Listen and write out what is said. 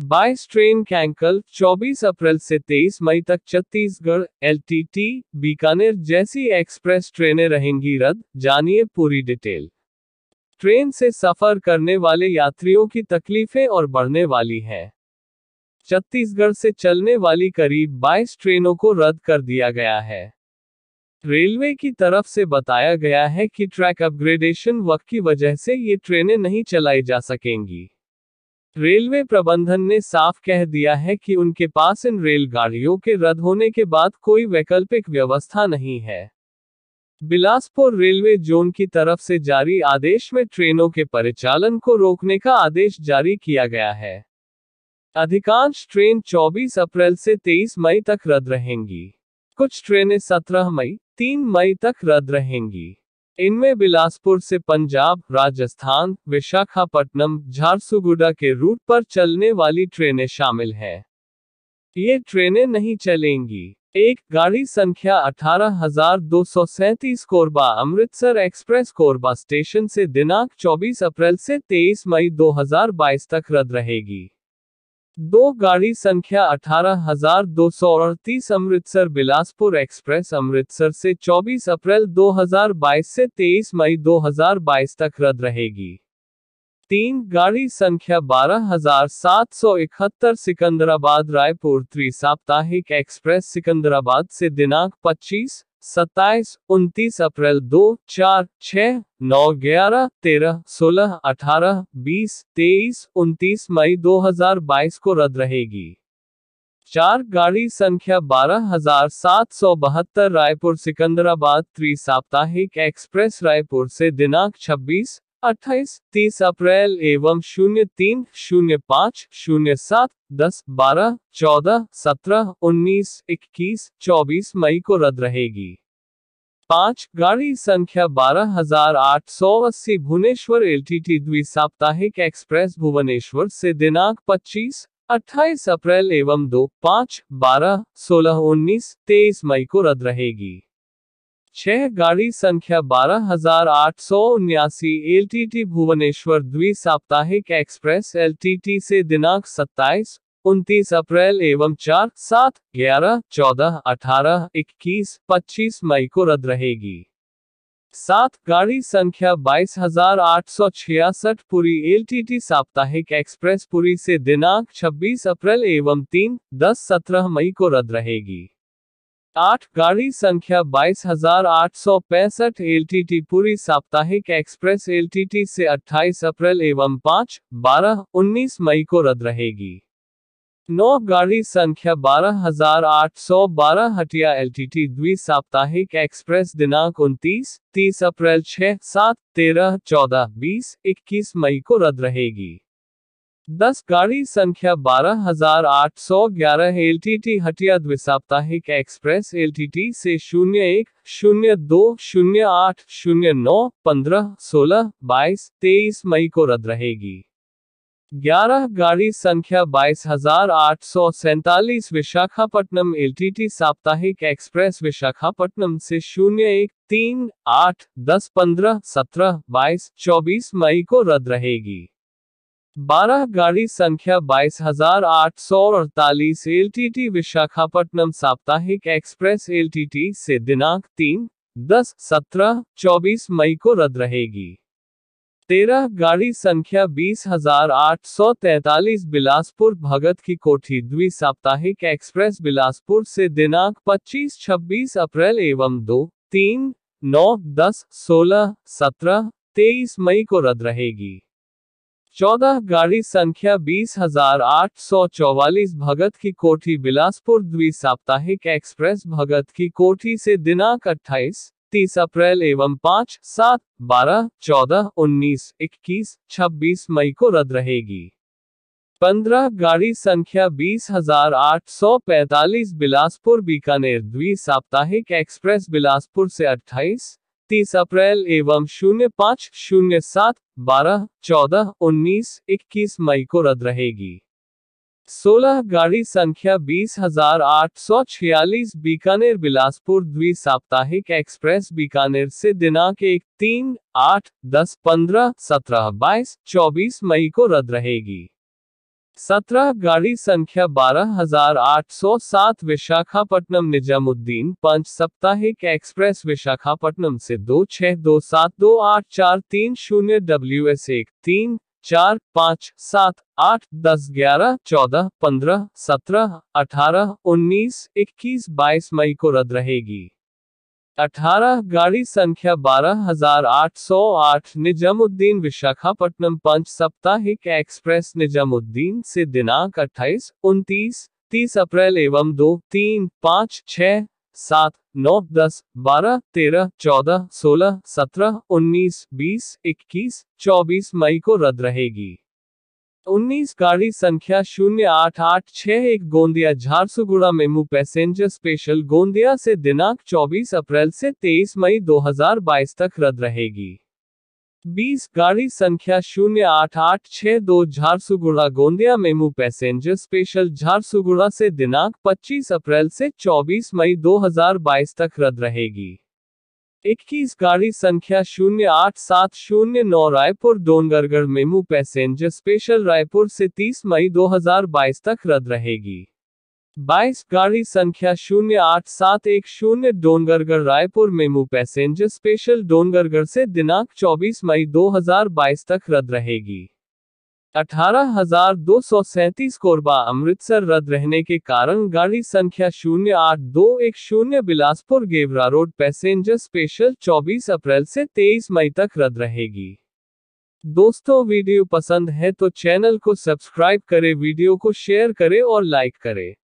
बाइस ट्रेन कैंकल 24 अप्रैल से 23 मई तक छत्तीसगढ़ एलटीटी बीकानेर जैसी एक्सप्रेस ट्रेनें रहेंगी रद्द जानिए पूरी डिटेल ट्रेन से सफर करने वाले यात्रियों की तकलीफें और बढ़ने वाली हैं छत्तीसगढ़ से चलने वाली करीब 22 ट्रेनों को रद्द कर दिया गया है रेलवे की तरफ से बताया गया है कि ट्रैक अपग्रेडेशन वक्त की वजह से ये ट्रेनें नहीं चलाई जा सकेंगी रेलवे प्रबंधन ने साफ कह दिया है कि उनके पास इन रेलगाड़ियों के रद्द होने के बाद कोई वैकल्पिक व्यवस्था नहीं है बिलासपुर रेलवे जोन की तरफ से जारी आदेश में ट्रेनों के परिचालन को रोकने का आदेश जारी किया गया है अधिकांश ट्रेन 24 अप्रैल से 23 मई तक रद्द रहेंगी कुछ ट्रेनें 17 मई 3 मई तक रद्द रहेंगी इनमें बिलासपुर से पंजाब राजस्थान विशाखापट्टनम झारसुगुडा के रूट पर चलने वाली ट्रेनें शामिल हैं ये ट्रेनें नहीं चलेंगी एक गाड़ी संख्या अठारह हजार दो सौ सैंतीस कोरबा अमृतसर एक्सप्रेस कोरबा स्टेशन से दिनांक 24 अप्रैल से 23 मई 2022 तक रद्द रहेगी दो गाड़ी संख्या अठारह हजार दो सौ अड़तीस अमृतसर बिलासपुर एक्सप्रेस अमृतसर से 24 अप्रैल 2022 से 23 मई 2022 तक रद्द रहेगी तीन गाड़ी संख्या बारह हजार सात सौ इकहत्तर सिकंदराबाद रायपुर त्रिसाप्ताहिक एक्सप्रेस सिकंदराबाद से दिनांक 25 सत्ताईस उनतीस अप्रैल दो चार छ नौ ग्यारह तेरह सोलह अठारह बीस तेईस उनतीस मई दो हजार बाईस को रद्द रहेगी चार गाड़ी संख्या बारह हजार सात सौ बहत्तर रायपुर सिकंदराबाद त्रि साप्ताहिक एक्सप्रेस रायपुर से दिनांक छब्बीस अट्ठाईस तीस अप्रैल एवं शून्य तीन शून्य पाँच शून्य सात दस बारह चौदह सत्रह उन्नीस इक्कीस चौबीस मई को रद्द रहेगी पाँच गाड़ी संख्या बारह हजार आठ सौ अस्सी भुवनेश्वर एल टी टी द्वि साप्ताहिक एक्सप्रेस भुवनेश्वर से दिनांक पच्चीस अट्ठाईस अप्रैल एवं दो पाँच बारह सोलह उन्नीस तेईस मई को रद्द रहेगी छह गाड़ी संख्या बारह हजार आठ सौ उन्यासी एल टी टी भुवनेश्वर द्वि साप्ताहिक एक्सप्रेस एल टी टी से दिनांक सत्ताईस उनतीस अप्रैल एवं चार सात ग्यारह चौदह अठारह इक्कीस पच्चीस मई को रद्द रहेगी सात गाड़ी संख्या बाईस हजार आठ सौ छियासठ पुरी एल टी टी साप्ताहिक एक्सप्रेस पुरी से दिनांक छब्बीस अप्रैल एवं तीन दस सत्रह मई को रद्द रहेगी आठ गाड़ी संख्या बाईस हजार आठ सौ पैंसठ एल टी टी पूरी साप्ताहिक एक्सप्रेस एल टी टी से अट्ठाईस अप्रैल एवं पाँच बारह उन्नीस मई को रद्द रहेगी नौ गाड़ी संख्या बारह हजार आठ सौ बारह हटिया एल टी टी द्वि साप्ताहिक एक्सप्रेस दिनांक उनतीस तीस अप्रैल छह सात तेरह चौदह बीस इक्कीस मई को रद्द रहेगी दस गाड़ी संख्या बारह हजार आठ सौ ग्यारह एल टी टी हटिया द्विसाप्ताहिक एक्सप्रेस एल टी टी से शून्य एक शून्य दो शून्य आठ शून्य नौ पंद्रह सोलह बाईस तेईस मई को रद्द रहेगी ग्यारह गाड़ी संख्या बाईस हजार आठ सौ सैतालीस विशाखापट्टनम टी साप्ताहिक एक्सप्रेस विशाखापट्टनम से शून्य एक तीन आठ दस पंद्रह सत्रह बाईस चौबीस मई को रद्द रहेगी बारह गाड़ी संख्या बाईस हजार आठ सौ अड़तालीस एल टी टी विशाखापट्टनम साप्ताहिक एक्सप्रेस एल टी टी से दिनांक तीन दस सत्रह चौबीस मई को रद्द रहेगी तेरह गाड़ी संख्या बीस हजार आठ सौ तैतालीस बिलासपुर भगत की कोठी द्वि साप्ताहिक एक्सप्रेस बिलासपुर से दिनांक पच्चीस छब्बीस अप्रैल एवं दो तीन नौ दस सोलह सत्रह तेईस मई को रद्द रहेगी चौदह गाड़ी संख्या बीस हजार आठ सौ चौवालीस भगत की कोठी बिलासपुर द्वि साप्ताहिक एक्सप्रेस भगत की कोठी से दिनांक अट्ठाईस तीस अप्रैल एवं पाँच सात बारह चौदह उन्नीस इक्कीस छब्बीस मई को रद्द रहेगी पंद्रह गाड़ी संख्या बीस हजार आठ सौ पैतालीस बिलासपुर बीकानेर द्वि साप्ताहिक एक्सप्रेस बिलासपुर से अट्ठाईस इकतीस अप्रैल एवं शून्य पाँच शून्य सात बारह चौदह उन्नीस इक्कीस मई को रद्द रहेगी सोलह गाड़ी संख्या बीस हजार आठ सौ छियालीस बीकानेर बिलासपुर द्वि साप्ताहिक एक्सप्रेस बीकानेर से दिनांक एक तीन आठ दस पंद्रह सत्रह बाईस चौबीस मई को रद्द रहेगी सत्रह गाड़ी संख्या बारह हजार आठ सौ सात विशाखापट्टनम निजामुद्दीन पंच साप्ताहिक एक्सप्रेस विशाखापट्टनम से दो छह दो सात दो आठ चार तीन शून्य डब्ल्यू एस एक तीन चार पाँच सात आठ दस ग्यारह चौदह पंद्रह सत्रह अठारह उन्नीस इक्कीस बाईस मई को रद्द रहेगी अठारह गाड़ी संख्या बारह हजार आठ सौ आठ निजामुद्दीन विशाखापट्टनम पंच साप्ताहिक एक्सप्रेस निजामुद्दीन से दिनांक अट्ठाईस उनतीस तीस अप्रैल एवं दो तीन पाँच छः सात नौ दस बारह तेरह चौदह सोलह सत्रह उन्नीस बीस इक्कीस चौबीस मई को रद्द रहेगी उन्नीस गाड़ी संख्या शून्य आठ आठ छह एक Gondia Jharsuguda MEMU passenger special Gondia से दिनांक 24 अप्रैल से 23 मई 2022 तक रद्द रहेगी 20 गाड़ी संख्या शून्य आठ आठ छह दो Jharsuguda Gondia MEMU passenger special Jharsuguda से दिनांक 25 अप्रैल से 24 मई 2022 तक रद्द रहेगी इक्कीस गाड़ी संख्या शून्य आठ सात शून्य नौ Raipur Dongargarh MEMU passenger special Raipur से 30 मई 2022 तक रद्द रहेगी 22 गाड़ी संख्या शून्य आठ सात एक शून्य Dongargarh Raipur MEMU passenger special Dongargarh से दिनांक 24 मई 2022 तक रद्द रहेगी अठारह हजार दो सौ सैंतीस कोरबा अमृतसर रद्द रहने के कारण गाड़ी संख्या शून्य आठ दो एक शून्य Bilaspur Gevra road passenger special 24 अप्रैल से 23 मई तक रद्द रहेगी दोस्तों वीडियो पसंद है तो चैनल को सब्सक्राइब करें वीडियो को शेयर करें और लाइक करें